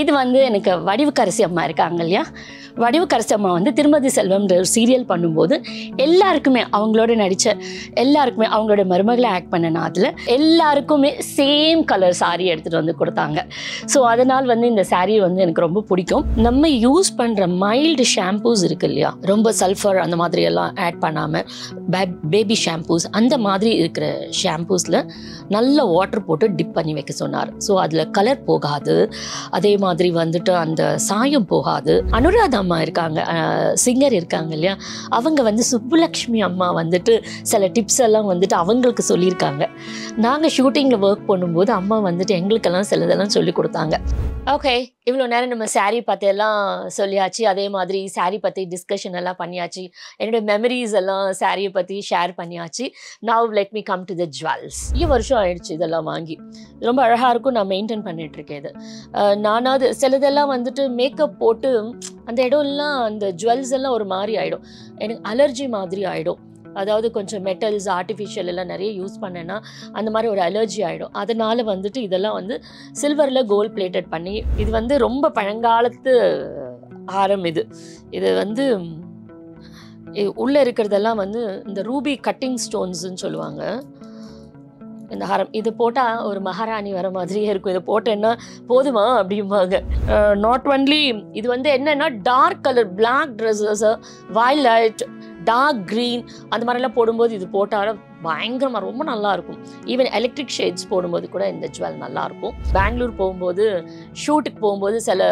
இது வந்து எனக்கு வடிவுக்கரசி அம்மா இருக்காங்க இல்லையா கரசம்மா வந்து திருமதி செல்வம்ன்ற ஒரு சீரியல் பண்ணும்போது எல்லாருக்குமே அவங்களோட நடித்த எல்லாருக்குமே அவங்களோட மருமகளை ஆக்ட் பண்ண அதில் எல்லாருக்குமே சேம் கலர் சாரீ எடுத்துகிட்டு வந்து கொடுத்தாங்க ஸோ அதனால் வந்து இந்த சாரீ வந்து எனக்கு ரொம்ப பிடிக்கும் நம்ம யூஸ் பண்ணுற மைல்டு ஷாம்பூஸ் இருக்கு இல்லையா ரொம்ப சல்ஃபர் அந்த மாதிரி எல்லாம் ஆட் பண்ணாமல் பேபி ஷாம்பூஸ் அந்த மாதிரி இருக்கிற ஷாம்பூஸில் நல்ல வாட்டர் போட்டு டிப் பண்ணி வைக்க சொன்னார் ஸோ அதில் கலர் போகாது அதே மாதிரி வந்துட்டு அந்த சாயம் போகாது அனுராதா அம்மா இருக்காங்க சிங்கர் இருக்காங்க இல்லையா அவங்க வந்து சுப்புலக்ஷ்மி அம்மா வந்துட்டு சில டிப்ஸ் எல்லாம் வந்துட்டு அவங்களுக்கு சொல்லியிருக்காங்க நாங்கள் ஷூட்டிங்கில் ஒர்க் பண்ணும்போது அம்மா வந்துட்டு எங்களுக்கெல்லாம் சிலதெல்லாம் சொல்லி கொடுத்தாங்க ஓகே இவ்வளோ நேரம் நம்ம சாரீ பற்றியெல்லாம் சொல்லியாச்சு அதே மாதிரி சாரீ பற்றி டிஸ்கஷன் எல்லாம் பண்ணியாச்சு என்னுடைய மெமரிஸ் எல்லாம் சாரியை பற்றி ஷேர் பண்ணியாச்சு now let me come to the jewels இவ்வளோ வருஷம் ஆயிடுச்சு இதெல்லாம் வாங்கி ரொம்ப அழகாக இருக்கும் நான் மெயின்டைன் பண்ணிகிட்ருக்கேன் இது நானாவது சிலதெல்லாம் வந்துட்டு மேக்கப் போட்டு அந்த இடம்லாம் அந்த ஜுவல்ஸ் எல்லாம் ஒரு மாதிரி ஆகிடும் எனக்கு அலர்ஜி மாதிரி ஆகிடும் அதாவது கொஞ்சம் மெட்டல்ஸ் ஆர்டிஃபிஷியல் எல்லாம் நிறைய யூஸ் பண்ணேன்னா அந்த மாதிரி ஒரு அலர்ஜி ஆகிடும் அதனால் வந்துட்டு இதெல்லாம் வந்து சில்வரில் கோல்ட் பிளேட்டட் பண்ணி இது வந்து ரொம்ப பழங்காலத்து ஆரம் இது இது வந்து உள்ளே இருக்கிறதெல்லாம் வந்து இந்த ரூபி கட்டிங் ஸ்டோன்ஸ்ன்னு சொல்லுவாங்க இந்த ஹாரம் இது போட்டால் ஒரு மகாராணி வர மாதிரியே இருக்கும் இதை போட்டேன்னா போதுமா அப்படிம்பாங்க நாட் ஒன்லி இது வந்து என்னென்னா dark colour black dresses violet dark green அந்த மாதிரிலாம் போடும்போது இது போட்டாலும் பயங்கரமாக ரொம்ப நல்லாயிருக்கும் ஈவன் எலக்ட்ரிக் ஷேட்ஸ் போடும்போது கூட இந்த ஜுவல் நல்லாயிருக்கும் பெங்களூர் போகும்போது ஷூட்டுக்கு போகும்போது சில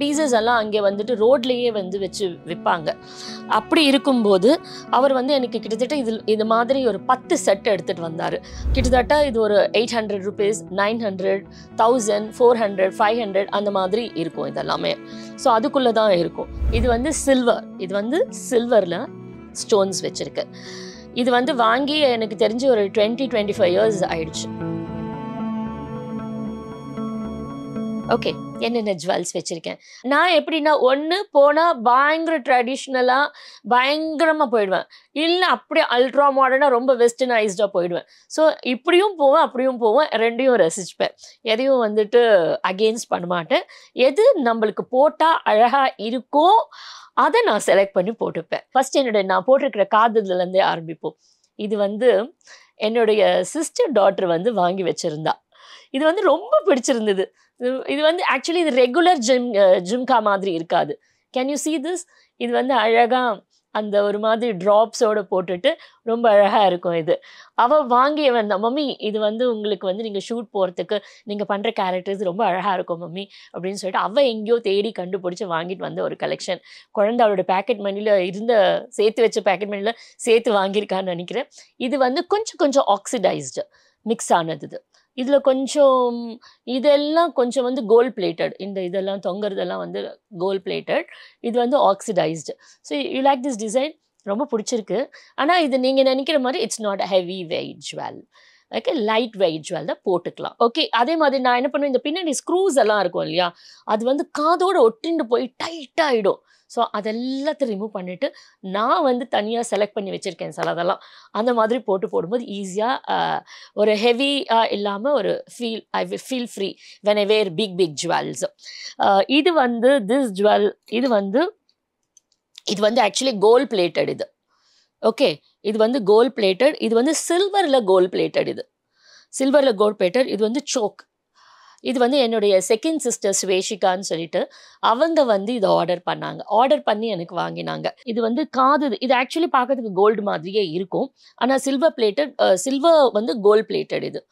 பீசஸ் எல்லாம் அங்கே வந்துட்டு ரோட்லேயே வந்து வச்சு விற்பாங்க அப்படி இருக்கும்போது அவர் வந்து எனக்கு கிட்டத்தட்ட இதில் இது மாதிரி ஒரு பத்து செட் எடுத்துகிட்டு வந்தார் கிட்டத்தட்ட இது ஒரு eight hundred rupees nine hundred thousand four hundred five hundred அந்த மாதிரி இருக்கும் இதெல்லாமே ஸோ அதுக்குள்ளே தான் இருக்கும் இது வந்து சில்வர் இது வந்து சில்வரில் ஸ்டோன்ஸ் வச்சுருக்கு இது வந்து வாங்கி எனக்கு தெரிஞ்சு ஒரு டுவெண்ட்டி டுவெண்ட்டி ஃபைவ் இயர்ஸ் ஆயிடுச்சு ஓகே என்னென்ன ஜுவல்ஸ் வச்சுருக்கேன் நான் எப்படின்னா ஒன்று போனால் பயங்கர ட்ரெடிஷ்னலாக பயங்கரமாக போயிடுவேன் இல்லை அப்படியே அல்ட்ரா மாடர்னாக ரொம்ப வெஸ்டர்னைஸ்டாக போயிடுவேன் ஸோ இப்படியும் போவேன் அப்படியும் போவேன் ரெண்டையும் ரசிச்சுப்பேன் எதையும் வந்துட்டு அகெயின்ஸ்ட் பண்ண மாட்டேன் எது நம்மளுக்கு போட்டால் அழகாக இருக்கோ அதை நான் செலக்ட் பண்ணி போட்டுப்பேன் ஃபஸ்ட் என்னுடைய நான் போட்டிருக்கிற காதலேருந்தே ஆரம்பிப்போம் இது வந்து என்னுடைய சிஸ்டர் டாட்டர் வந்து வாங்கி வச்சுருந்தா இது வந்து ரொம்ப பிடிச்சிருந்தது இது வந்து ஆக்சுவலி இது ரெகுலர் ஜிம் ஜிம்கா மாதிரி இருக்காது கேன் யூ சி திஸ் இது வந்து அழகாக அந்த ஒரு மாதிரி ட்ராப்ஸோடு போட்டுட்டு ரொம்ப அழகாக இருக்கும் இது அவள் வாங்கியவன் தான் மம்மி இது வந்து உங்களுக்கு வந்து நீங்கள் ஷூட் போகிறதுக்கு நீங்கள் பண்ணுற கேரக்டர்ஸ் ரொம்ப அழகாக இருக்கும் மம்மி அப்படின்னு சொல்லிட்டு அவள் எங்கேயோ தேடி கண்டுபிடிச்சி வாங்கிட்டு வந்த ஒரு கலெக்ஷன் குழந்தை அவளோட பேக்கெட் மணியில் இருந்த சேர்த்து வச்ச பேக்கெட் மணியில் சேர்த்து வாங்கியிருக்கான்னு நினைக்கிறேன் இது வந்து கொஞ்சம் கொஞ்சம் ஆக்சிடைஸ்டு மிக்ஸ் ஆனது இது இதில் கொஞ்சம் இதெல்லாம் கொஞ்சம் வந்து கோல்ட் பிளேட்டட் இந்த இதெல்லாம் தொங்குறதெல்லாம் வந்து கோல்ட் பிளேட்டட் இது வந்து oxidised so you like this design ரொம்ப பிடிச்சிருக்கு ஆனால் இது நீங்கள் நினைக்கிற மாதிரி it's not heavy weight jewel okay light weight jewel தான் போட்டுக்கலாம் ஓகே அதே மாதிரி நான் என்ன பண்ணுவேன் இந்த பின்னாடி ஸ்க்ரூஸ் எல்லாம் இருக்கும் இல்லையா அது வந்து காதோட ஒட்டிண்டு போய் டைட்டாகிடும் ஸோ அதெல்லாத்தையும் ரிமூவ் பண்ணிவிட்டு நான் வந்து தனியாக செலக்ட் பண்ணி வச்சுருக்கேன் சில அதெல்லாம் அந்த மாதிரி போட்டு போடும்போது ஈஸியாக ஒரு ஹெவியாக இல்லாமல் ஒரு feel I feel free when I wear big big jewels இது வந்து திஸ் ஜுவல் இது வந்து இது வந்து ஆக்சுவலி கோல் பிளேட்டட் இது ஓகே இது வந்து கோல் பிளேட்டட் இது வந்து சில்வரில் கோல் பிளேட்டட் இது சில்வரில் கோல் பிளேட்டட் இது வந்து சோக் இது வந்து என்னுடைய செகண்ட் சிஸ்டர் சுவேஷிகான்னு சொல்லிட்டு அவங்க வந்து இதை ஆர்டர் பண்ணாங்க ஆர்டர் பண்ணி எனக்கு வாங்கினாங்க இது வந்து காது இது ஆக்சுவலி பார்க்கறதுக்கு கோல்டு மாதிரியே இருக்கும் ஆனால் சில்வர் பிளேட்டட் சில்வர் வந்து கோல்டு பிளேட்டட் இது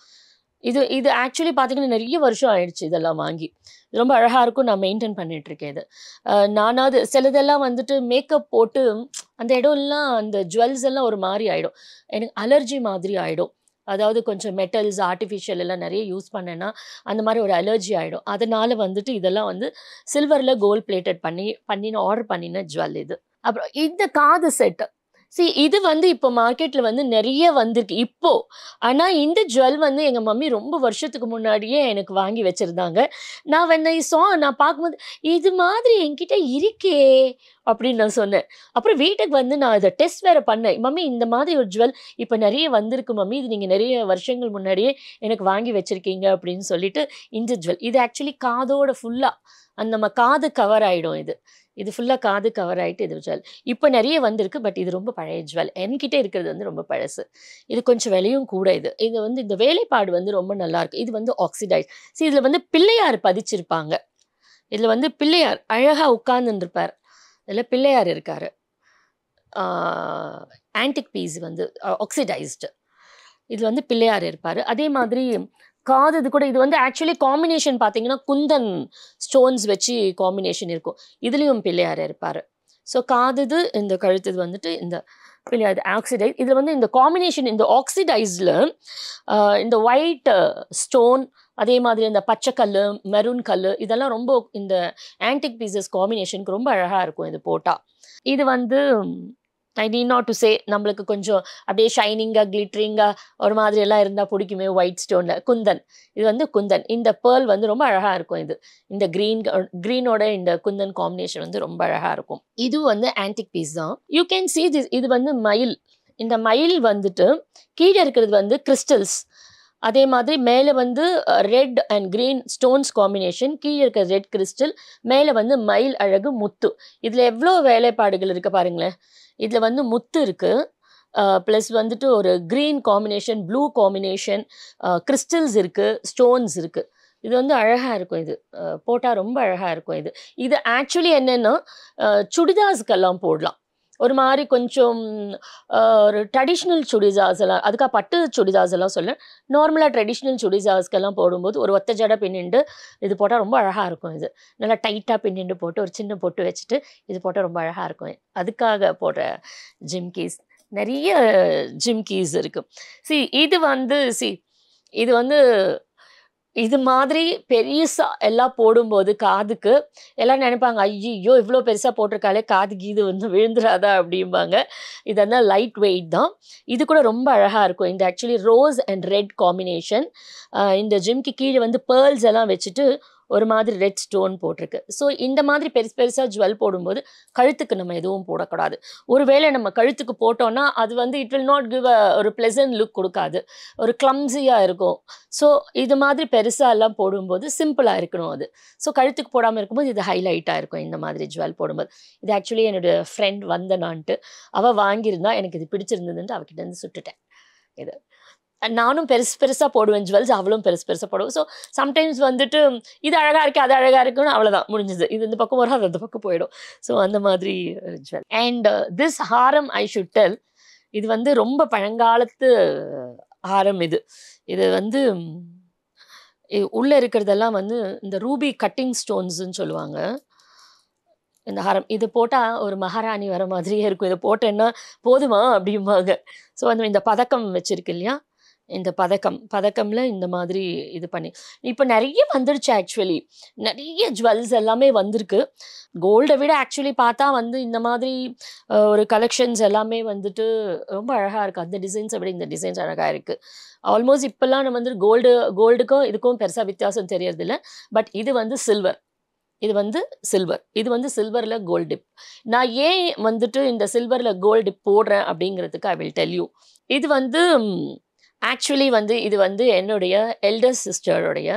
இது இது ஆக்சுவலி பார்த்தீங்கன்னா நிறைய வருஷம் ஆயிடுச்சு இதெல்லாம் வாங்கி ரொம்ப அழகாக இருக்கும் நான் மெயின்டைன் பண்ணிட்டு இருக்கேன் இது நானாவது சிலதெல்லாம் வந்துட்டு மேக்கப் போட்டு அந்த இடம்லாம் அந்த ஜுவல்ஸ் எல்லாம் ஒரு மாதிரி ஆகிடும் எனக்கு அலர்ஜி மாதிரி ஆகிடும் அதாவது கொஞ்சம் மெட்டல்ஸ் ஆர்டிஃபிஷியல் எல்லாம் நிறைய யூஸ் பண்ணேன்னா அந்த மாதிரி ஒரு அலர்ஜி ஆகிடும் அதனால் வந்துட்டு இதெல்லாம் வந்து சில்வரில் கோல்ட் பிளேட்டட் பண்ணி பண்ணின ஆர்டர் பண்ணின ஜுவல் இது அப்புறம் இந்த காது செட்டு சி இது வந்து இப்போ மார்க்கெட்டில் வந்து நிறைய வந்திருக்கு இப்போ ஆனால் இந்த ஜுவல் வந்து எங்கள் மம்மி ரொம்ப வருஷத்துக்கு முன்னாடியே எனக்கு வாங்கி வச்சுருந்தாங்க நான் வந்து சோ சா நான் பார்க்கும்போது இது மாதிரி என்கிட்ட இருக்கே அப்படின்னு நான் சொன்னேன் அப்புறம் வீட்டுக்கு வந்து நான் இதை டெஸ்ட் வேறு பண்ணேன் மம்மி இந்த மாதிரி ஒரு ஜுவல் இப்போ நிறைய வந்திருக்கு மம்மி இது நீங்கள் நிறைய வருஷங்கள் முன்னாடியே எனக்கு வாங்கி வச்சுருக்கீங்க அப்படின்னு சொல்லிட்டு இந்த ஜுவல் இது ஆக்சுவலி காதோட ஃபுல்லாக அந்த நம்ம காது கவர் ஆகிடும் இது இது ஃபுல்லாக காது கவர் ஆகிட்டு இது ஜுவல் இப்போ நிறைய வந்திருக்கு பட் இது ரொம்ப பழைய ஜுவல் என்கிட்ட இருக்கிறது வந்து ரொம்ப பழசு இது கொஞ்சம் விலையும் கூட இது இது வந்து இந்த வேலைப்பாடு வந்து ரொம்ப நல்லாயிருக்கு இது வந்து ஆக்சிடைஸ் சரி இதில் வந்து பிள்ளையார் பதிச்சிருப்பாங்க இதில் வந்து பிள்ளையார் அழகாக உட்கார்ந்துருப்பார் இதில் பிள்ளையார் இருக்கார் ஆன்டிக் பீஸ் வந்து ஆக்சிடைஸ்டு இதில் வந்து பிள்ளையார் இருப்பார் அதே மாதிரி காது இது கூட இது வந்து ஆக்சுவலி காம்பினேஷன் பார்த்தீங்கன்னா குந்தன் ஸ்டோன்ஸ் வச்சு காம்பினேஷன் இருக்கும் இதுலேயும் பிள்ளையார் இருப்பார் ஸோ காதுது இந்த கழுத்தது வந்துட்டு இந்த பிள்ளையாது ஆக்சிடைஸ் இதில் வந்து இந்த காம்பினேஷன் இந்த ஆக்சிடைஸில் இந்த ஒயிட் ஸ்டோன் அதே மாதிரி இந்த பச்சைக்கல் மெரூன் கல் இதெல்லாம் ரொம்ப இந்த ஆன்டிக் பீசஸ் காம்பினேஷனுக்கு ரொம்ப அழகாக இருக்கும் இது போட்டால் இது வந்து I need not to say நம்மளுக்கு கொஞ்சம் அப்படியே ஷைனிங்காக கிளிட்ரிங்காக ஒரு மாதிரி எல்லாம் இருந்தால் பிடிக்குமே ஒயிட் ஸ்டோனில் குந்தன் இது வந்து குந்தன் இந்த பேர்ல் வந்து ரொம்ப அழகாக இருக்கும் இது இந்த க்ரீன் க்ரீனோட இந்த குந்தன் காம்பினேஷன் வந்து ரொம்ப அழகாக இருக்கும் இது வந்து ஆன்டிக் பீஸ் தான் யூ கேன் சி திஸ் இது வந்து மயில் இந்த மயில் வந்துட்டு கீழே இருக்கிறது வந்து கிறிஸ்டல்ஸ் அதே மாதிரி மேலே வந்து red and green stones combination கீழே இருக்க ரெட் கிறிஸ்டல் மேலே வந்து மயில் அழகு முத்து இதில் எவ்வளோ வேலைப்பாடுகள் இருக்குது பாருங்களேன் இதில் வந்து முத்து இருக்குது ப்ளஸ் வந்துட்டு ஒரு green combination blue combination crystals இருக்குது ஸ்டோன்ஸ் இருக்குது இது வந்து அழகாக இருக்கும் இது போட்டால் ரொம்ப அழகாக இருக்கும் இது இது ஆக்சுவலி என்னென்னா சுடிதாஸுக்கெல்லாம் போடலாம் ஒரு மாதிரி கொஞ்சம் ஒரு ட்ரெடிஷ்னல் சுடிதார்ஸ் எல்லாம் அதுக்காக பட்டு சுடிதார்ஸ் எல்லாம் சொல்ல நார்மலாக ட்ரெடிஷ்னல் சுடிதார்ஸ்க்கெல்லாம் போடும்போது ஒரு ஒத்த ஜடை பின்னிண்டு இது போட்டால் ரொம்ப அழகாக இருக்கும் இது நல்லா டைட்டாக பின்னிண்டு போட்டு ஒரு சின்ன பொட்டு வச்சுட்டு இது போட்டால் ரொம்ப அழகாக இருக்கும் அதுக்காக போடுற ஜிம்கீஸ் நிறைய ஜிம்கீஸ் இருக்குது சி இது வந்து சி இது வந்து இது மாதிரி பெருசாக எல்லாம் போடும்போது காதுக்கு எல்லாம் நினைப்பாங்க ஐயோ இவ்வளோ பெருசாக போட்டிருக்காலே காது கீது வந்து விழுந்துடாதா அப்படிம்பாங்க இதெல்லாம் லைட் வெயிட் தான் இது கூட ரொம்ப அழகாக இருக்கும் இந்த actually rose and red combination இந்த ஜிம்க்கு கீழே வந்து பேர்ல்ஸ் எல்லாம் வச்சுட்டு ஒரு மாதிரி ரெட் ஸ்டோன் போட்டிருக்கு ஸோ இந்த மாதிரி பெருசு பெருசாக ஜுவல் போடும்போது கழுத்துக்கு நம்ம எதுவும் போடக்கூடாது ஒருவேளை நம்ம கழுத்துக்கு போட்டோன்னா அது வந்து it will not give a ஒரு ப்ளசன்ட் லுக் கொடுக்காது ஒரு கிளம்ஸியாக இருக்கும் ஸோ இது மாதிரி பெருசாக எல்லாம் போடும்போது சிம்பிளாக இருக்கணும் அது ஸோ கழுத்துக்கு போடாமல் இருக்கும்போது இது ஹைலைட்டாக இருக்கும் இந்த மாதிரி ஜுவல் போடும்போது இது ஆக்சுவலி என்னோடய ஃப்ரெண்ட் வந்தனான்ட்டு அவள் வாங்கியிருந்தா எனக்கு இது பிடிச்சிருந்ததுன்ட்டு அவகிட்ட இருந்து சுட்டுட்டேன் இது நானும் பெருசு பெருசாக போடுவேன் ஜுவல்ஸ் அவளும் பெருசு பெருசாக போடுவோம் ஸோ சம்டைம்ஸ் வந்துட்டு இது அழகாக இருக்குது அது அழகாக இருக்குன்னு அவ்வளோதான் முடிஞ்சது இது இந்த பக்கம் வரும் அது அந்த பக்கம் போயிடும் ஸோ அந்த மாதிரி ஜுவல் அண்ட் திஸ் ஹாரம் ஐ ஷுட் டெல் இது வந்து ரொம்ப பழங்காலத்து ஹாரம் இது இது வந்து உள்ளே இருக்கிறதெல்லாம் வந்து இந்த ரூபி கட்டிங் ஸ்டோன்ஸ்ன்னு சொல்லுவாங்க இந்த ஹாரம் இது போட்டால் ஒரு மகாராணி வர மாதிரியே இருக்கும் இதை போட்டேன்னா போதுமா அப்படிம்பாங்க ஸோ அந்த இந்த பதக்கம் வச்சுருக்கு இல்லையா இந்த பதக்கம் பதக்கமில் இந்த மாதிரி இது பண்ணி இப்போ நிறைய வந்துடுச்சு ஆக்சுவலி நிறைய ஜுவல்ஸ் எல்லாமே வந்திருக்கு கோல்டை விட ஆக்சுவலி பார்த்தா வந்து இந்த மாதிரி ஒரு கலெக்ஷன்ஸ் எல்லாமே வந்துட்டு ரொம்ப அழகாக இருக்குது அந்த டிசைன்ஸை விட இந்த டிசைன்ஸ் அழகாக இருக்குது ஆல்மோஸ்ட் இப்போல்லாம் நம்ம வந்து கோல்டு கோல்டுக்கும் இதுக்கும் பெருசாக வித்தியாசம் தெரியறதில்ல பட் இது வந்து சில்வர் இது வந்து சில்வர் இது வந்து சில்வரில் கோல்டு டிப் நான் ஏன் வந்துட்டு இந்த சில்வரில் கோல்டு டிப் போடுறேன் அப்படிங்கிறதுக்கு ஐ வில் டெல் யூ இது வந்து ஆக்சுவலி வந்து இது வந்து என்னுடைய எல்டர் சிஸ்டருடைய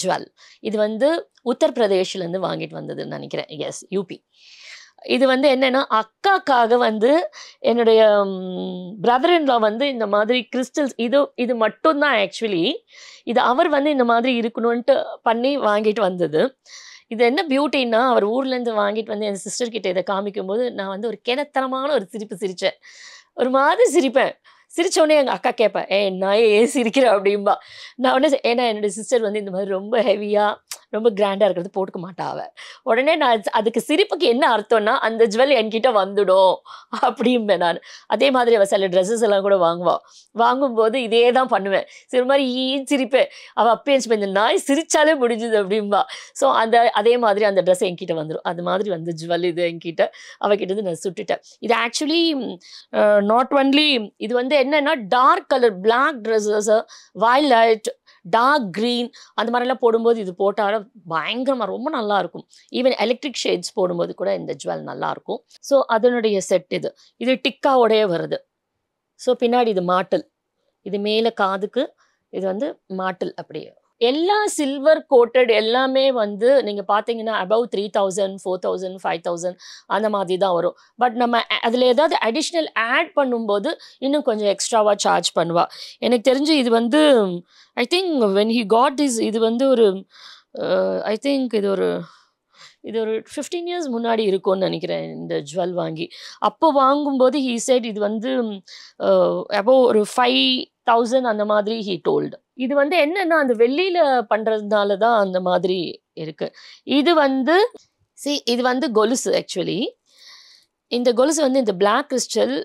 ஜுவல் இது வந்து உத்தரப்பிரதேஷ்லேருந்து வாங்கிட்டு வந்ததுன்னு நினைக்கிறேன் எஸ் யூபி இது வந்து என்னென்னா அக்காக்காக வந்து என்னுடைய பிரதரின்லா வந்து இந்த மாதிரி கிறிஸ்டல்ஸ் இது இது மட்டும்தான் ஆக்சுவலி இது அவர் வந்து இந்த மாதிரி இருக்கணும்ன்ட்டு பண்ணி வாங்கிட்டு வந்தது இது என்ன பியூட்டின்னா அவர் ஊர்லேருந்து வாங்கிட்டு வந்து என் சிஸ்டர்கிட்ட இதை காமிக்கும்போது நான் வந்து ஒரு கிணத்தனமான ஒரு சிரிப்பு சிரித்தேன் ஒரு மாதிரி சிரிப்பேன் சிரிச்சோடனே எங்கள் அக்கா கேட்பேன் ஏ நான் ஏன் இருக்கிறேன் அப்படிம்பா நான் உடனே ஏன்னா என்னோடய சிஸ்டர் வந்து இந்த மாதிரி ரொம்ப ஹெவியாக ரொம்ப கிராண்டாக இருக்கிறது போட்டுக்க மாட்டாவ அவள் உடனே நான் அதுக்கு சிரிப்புக்கு என்ன அர்த்தம்னா அந்த ஜுவல் என்கிட்ட வந்துடும் அப்படிம்பேன் நான் அதே மாதிரி அவள் சில ட்ரெஸ்ஸஸ் எல்லாம் கூட வாங்குவாள் வாங்கும்போது இதே தான் பண்ணுவேன் சிறு மாதிரி ஈ சிரிப்பேன் அவள் அப்பயே இந்த நாய் சிரிச்சாலே முடிஞ்சுது அப்படின்பா ஸோ அந்த அதே மாதிரி அந்த ட்ரெஸ் என்கிட்ட வந்துடும் அது மாதிரி வந்து ஜுவல் இது என்கிட்ட அவகிட்ட நான் சுட்டுட்டேன் இது ஆக்சுவலி நாட் ஒன்லி இது வந்து என்னன்னா dark colour black dresses violet dark green அந்த மாதிரிலாம் போடும்போது இது போட்டால கலர் பயங்கரமாக ரொம்ப நல்லாயிருக்கும் ஈவன் எலக்ட்ரிக் ஷேட்ஸ் போடும்போது கூட இந்த ஜுவல் நல்லாயிருக்கும் ஸோ அதனுடைய செட் இது இது டிக்காவோடய வருது ஸோ பின்னாடி இது மாட்டில் இது மேலே காதுக்கு இது வந்து மாட்டில் அப்படியே எல்லா சில்வர் கோட்டட் எல்லாமே வந்து நீங்கள் பார்த்தீங்கன்னா above three thousand four thousand five thousand அந்த மாதிரி தான் வரும் பட் நம்ம அதில் ஏதாவது அடிஷ்னல் ஆட் பண்ணும்போது இன்னும் கொஞ்சம் எக்ஸ்ட்ராவாக சார்ஜ் பண்ணுவாள் எனக்கு தெரிஞ்சு இது வந்து I think when he got is இது வந்து ஒரு ஐ திங்க் இது ஒரு இது ஒரு ஃபிஃப்டீன் இயர்ஸ் முன்னாடி இருக்கும்னு நினைக்கிறேன் இந்த ஜுவல் வாங்கி அப்போ வாங்கும்போது ஹீ சைட் இது வந்து அப்போ ஒரு ஃபைவ் தௌசண்ட் அந்த மாதிரி ஹீ டோல்டு இது வந்து என்னென்னா அந்த வெள்ளியில் பண்ணுறதுனால தான் அந்த மாதிரி இருக்குது இது வந்து சி இது வந்து கொலுசு ஆக்சுவலி இந்த கொலுசு வந்து இந்த பிளாக் கிறிஸ்டல்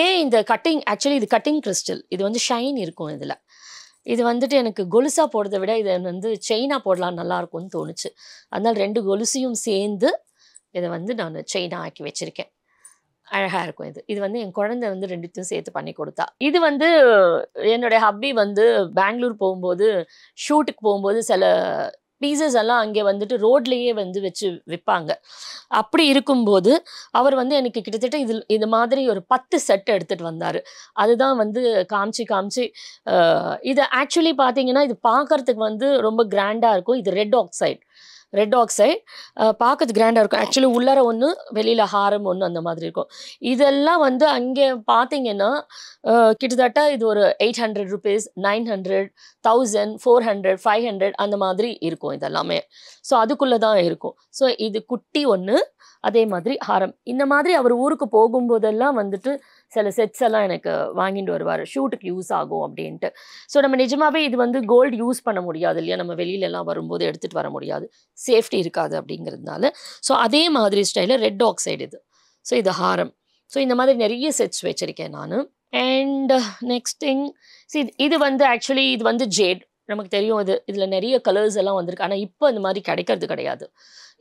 ஏன் இந்த கட்டிங் ஆக்சுவலி இது கட்டிங் கிறிஸ்டல் இது வந்து ஷைன் இருக்கும் இதில் இது வந்துட்டு எனக்கு கொலுசாக போடுறத விட இதை வந்து செயினாக போடலாம் நல்லாயிருக்கும்னு தோணுச்சு அதனால் ரெண்டு கொலுசையும் சேர்ந்து இதை வந்து நான் செயினாக ஆக்கி வச்சுருக்கேன் அழகாக இருக்கும் இது இது வந்து என் குழந்தை வந்து ரெண்டுத்தையும் சேர்த்து பண்ணி கொடுத்தா இது வந்து என்னுடைய ஹப்பி வந்து பெங்களூர் போகும்போது ஷூட்டுக்கு போகும்போது சில பீசஸ் எல்லாம் அங்கே வந்துட்டு ரோட்லேயே வந்து வச்சு விற்பாங்க அப்படி இருக்கும்போது அவர் வந்து எனக்கு கிட்டத்தட்ட இது இது மாதிரி ஒரு பத்து செட் எடுத்துகிட்டு வந்தார் அதுதான் வந்து காமிச்சு காமிச்சு இதை ஆக்சுவலி பார்த்தீங்கன்னா இது பார்க்குறதுக்கு வந்து ரொம்ப கிராண்டாக இருக்கும் இது ரெட் ஆக்சைடு ரெட் ஆக்சைட் பார்க்கறது கிராண்டாக இருக்கும் ஆக்சுவலி உள்ளார ஒன்று வெளியில் ஹாரம் ஒன்று அந்த மாதிரி இருக்கும் இதெல்லாம் வந்து அங்கே பார்த்தீங்கன்னா கிட்டத்தட்ட இது ஒரு eight hundred rupees nine hundred thousand four hundred five hundred அந்த மாதிரி இருக்கும் இதெல்லாமே ஸோ அதுக்குள்ளே தான் இருக்கும் ஸோ இது குட்டி ஒன்று அதே மாதிரி ஹாரம் இந்த மாதிரி அவர் ஊருக்கு போகும்போதெல்லாம் வந்துட்டு சில செட்ஸ் எல்லாம் எனக்கு வாங்கிட்டு வருவார் ஷூட்டுக்கு யூஸ் ஆகும் அப்படின்ட்டு ஸோ நம்ம நிஜமாகவே இது வந்து கோல்டு யூஸ் பண்ண முடியாது இல்லையா நம்ம வெளியிலலாம் வரும்போது எடுத்துகிட்டு வர முடியாது சேஃப்டி இருக்காது அப்படிங்கிறதுனால ஸோ அதே மாதிரி ஸ்டைலில் ரெட் ஆக்சைடு இது ஸோ இது ஹாரம் ஸோ இந்த மாதிரி நிறைய செட்ஸ் வச்சுருக்கேன் நான் அண்ட் நெக்ஸ்ட் திங் சி இது வந்து ஆக்சுவலி இது வந்து ஜேட் நமக்கு தெரியும் இது இதில் நிறைய கலர்ஸ் எல்லாம் வந்திருக்கு ஆனால் இப்போ இந்த மாதிரி கிடைக்கிறது கிடையாது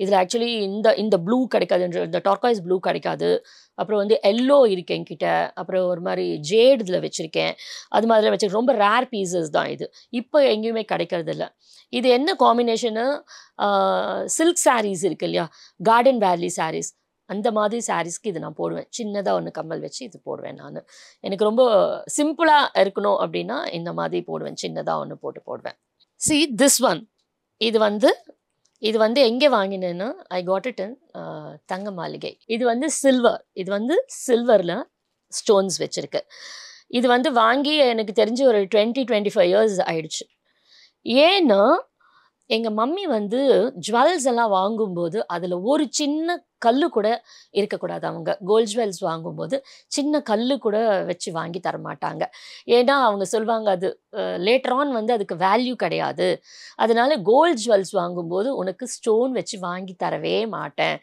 இதில் ஆக்சுவலி இந்த இந்த ப்ளூ கிடைக்காதுன்ற இந்த டார்காய்ஸ் ப்ளூ கிடைக்காது அப்புறம் வந்து எல்லோ இருக்கு என்கிட்ட அப்புறம் ஒரு மாதிரி ஜேட் இதில் வச்சுருக்கேன் அது மாதிரி வச்சுருக்கேன் ரொம்ப ரேர் பீசஸ் தான் இது இப்போ எங்கேயுமே கிடைக்கிறது இல்லை இது என்ன காம்பினேஷனு சில்க் சாரீஸ் இருக்கு இல்லையா கார்டன் வேலி சாரீஸ் அந்த மாதிரி சாரீஸ்க்கு இது நான் போடுவேன் சின்னதாக ஒன்று கம்மல் வச்சு இது போடுவேன் நான் எனக்கு ரொம்ப சிம்பிளாக இருக்கணும் அப்படின்னா இந்த மாதிரி போடுவேன் சின்னதாக ஒன்று போட்டு போடுவேன் சி திஸ் ஒன் இது வந்து இது வந்து எங்கே வாங்கினேன்னா ஐ காட் இட் தங்க மாளிகை இது வந்து சில்வர் இது வந்து சில்வரில் ஸ்டோன்ஸ் வச்சுருக்கு இது வந்து வாங்கி எனக்கு தெரிஞ்சு ஒரு டுவெண்ட்டி டுவெண்ட்டி ஃபைவ் இயர்ஸ் ஆயிடுச்சு ஏன்னா எங்கள் மம்மி வந்து ஜுவல்ஸ் எல்லாம் வாங்கும்போது அதில் ஒரு சின்ன கல் கூட இருக்கக்கூடாது அவங்க கோல்ட் ஜுவல்ஸ் வாங்கும்போது சின்ன கல் கூட வச்சு வாங்கி தர மாட்டாங்க ஏன்னா அவங்க சொல்லுவாங்க அது லேட்டர் ஆன் வந்து அதுக்கு வேல்யூ கிடையாது அதனால கோல்ட் ஜுவல்ஸ் வாங்கும்போது உனக்கு ஸ்டோன் வச்சு வாங்கி தரவே மாட்டேன்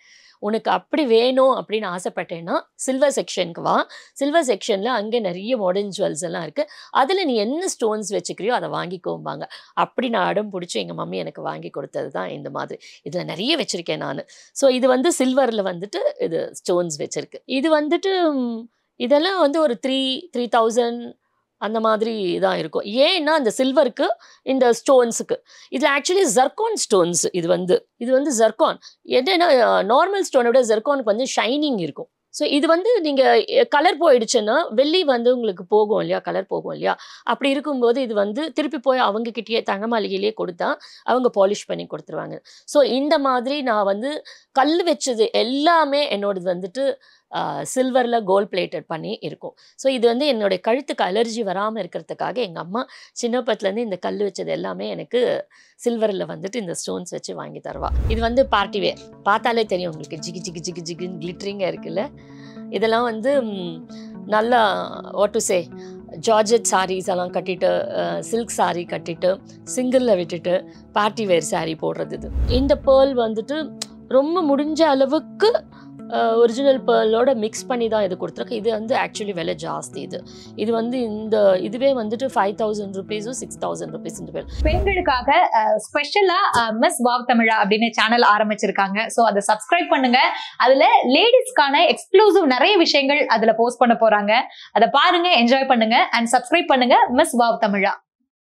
உனக்கு அப்படி வேணும் அப்படின்னு ஆசைப்பட்டேன்னா சில்வர் செக்ஷனுக்கு வா சில்வர் செக்ஷனில் அங்கே நிறைய மாடர்ன் ஜுவல்ஸ் எல்லாம் இருக்குது அதில் நீ என்ன ஸ்டோன்ஸ் வச்சுக்கிறியோ அதை வாங்கிக்கோம்பாங்க அப்படி நான் அடம் பிடிச்சி எங்கள் மம்மி எனக்கு வாங்கி கொடுத்தது தான் இந்த மாதிரி இதில் நிறைய வச்சுருக்கேன் நான் ஸோ இது வந்து சில்வரில் வந்துட்டு இது ஸ்டோன்ஸ் வச்சுருக்கு இது வந்துட்டு இதெல்லாம் வந்து ஒரு த்ரீ த்ரீ தௌசண்ட் அந்த மாதிரி தான் இருக்கும் ஏன்னா இந்த சில்வருக்கு இந்த ஸ்டோன்ஸுக்கு இதில் ஆக்சுவலி ஜர்கான் ஸ்டோன்ஸ் இது வந்து இது வந்து ஜர்கான் என்னென்னா நார்மல் ஸ்டோனை விட ஜர்கானுக்கு வந்து ஷைனிங் இருக்கும் ஸோ இது வந்து நீங்கள் கலர் போயிடுச்சுன்னா வெள்ளி வந்து உங்களுக்கு போகும் இல்லையா கலர் போகும் இல்லையா அப்படி இருக்கும்போது இது வந்து திருப்பி போய் அவங்கக்கிட்டேயே தங்க மாளிகையிலே கொடுத்தா அவங்க பாலிஷ் பண்ணி கொடுத்துருவாங்க ஸோ இந்த மாதிரி நான் வந்து கல் வச்சது எல்லாமே என்னோடது வந்துட்டு சில்வரில் கோல் பிளேட்டட் பண்ணி இருக்கும் ஸோ இது வந்து என்னுடைய கழுத்துக்கு அலர்ஜி வராமல் இருக்கிறதுக்காக எங்கள் அம்மா சின்னப்பத்துலேருந்து இந்த கல் வச்சது எல்லாமே எனக்கு சில்வரில் வந்துட்டு இந்த ஸ்டோன்ஸ் வச்சு வாங்கி தருவா இது வந்து பார்ட்டி வேர் பார்த்தாலே தெரியும் உங்களுக்கு ஜிகி ஜிகி ஜிகி ஜிகின்னு கிளிட்ரிங்காக இருக்குல்ல இதெல்லாம் வந்து நல்லா ஓட்டு டு சே ஜார்ஜட் சாரீஸ் எல்லாம் கட்டிட்டு சில்க் சாரீ கட்டிட்டு சிங்கிளில் விட்டுட்டு பார்ட்டி வேர் சாரீ போடுறது இந்த பேர்ல் வந்துட்டு ரொம்ப முடிஞ்ச அளவுக்கு ஒரிஜினல் பேர்லோட மிக்ஸ் பண்ணி தான் இது கொடுத்துருக்கு இது வந்து ஆக்சுவலி விலை ஜாஸ்தி இது இது வந்து இந்த இதுவே வந்துட்டு ஃபைவ் தௌசண்ட் ருபீஸும் சிக்ஸ் தௌசண்ட் ருபீஸ் பேர் பெண்களுக்காக ஸ்பெஷலா மிஸ் வாவ் தமிழா அப்படின்னு சேனல் ஆரம்பிச்சிருக்காங்க ஸோ அதை சப்ஸ்கிரைப் பண்ணுங்க அதுல லேடிஸ்க்கான எக்ஸ்க்ளூசிவ் நிறைய விஷயங்கள் அதுல போஸ்ட் பண்ண போறாங்க அதை பாருங்க என்ஜாய் பண்ணுங்க அண்ட் சப்ஸ்கிரைப் பண்ணுங்க மிஸ் வாவ் தமிழா